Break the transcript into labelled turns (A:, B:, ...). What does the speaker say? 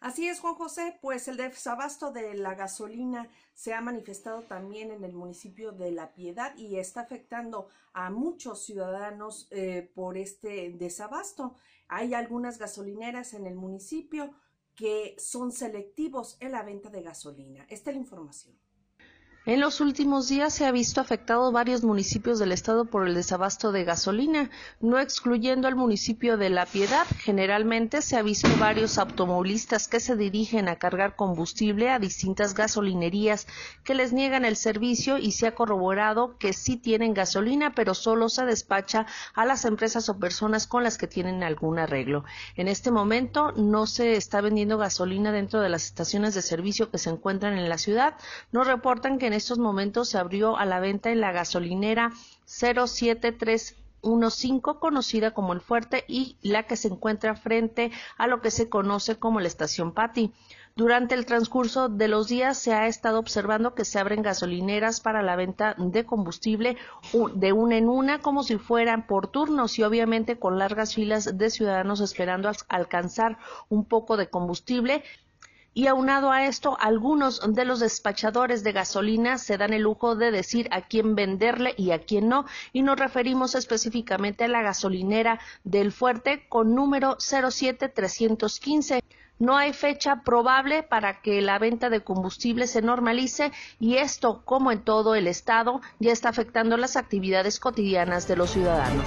A: Así es, Juan José, pues el desabasto de la gasolina se ha manifestado también en el municipio de La Piedad y está afectando a muchos ciudadanos eh, por este desabasto. Hay algunas gasolineras en el municipio que son selectivos en la venta de gasolina. Esta es la información.
B: En los últimos días se ha visto afectado varios municipios del estado por el desabasto de gasolina, no excluyendo al municipio de La Piedad. Generalmente se ha visto varios automovilistas que se dirigen a cargar combustible a distintas gasolinerías que les niegan el servicio y se ha corroborado que sí tienen gasolina, pero solo se despacha a las empresas o personas con las que tienen algún arreglo. En este momento no se está vendiendo gasolina dentro de las estaciones de servicio que se encuentran en la ciudad. No reportan que en estos momentos se abrió a la venta en la gasolinera 07315 conocida como El Fuerte y la que se encuentra frente a lo que se conoce como la estación pati Durante el transcurso de los días se ha estado observando que se abren gasolineras para la venta de combustible de una en una como si fueran por turnos y obviamente con largas filas de ciudadanos esperando alcanzar un poco de combustible y aunado a esto, algunos de los despachadores de gasolina se dan el lujo de decir a quién venderle y a quién no, y nos referimos específicamente a la gasolinera del fuerte con número 07315. No hay fecha probable para que la venta de combustible se normalice y esto, como en todo el Estado, ya está afectando las actividades cotidianas de los ciudadanos.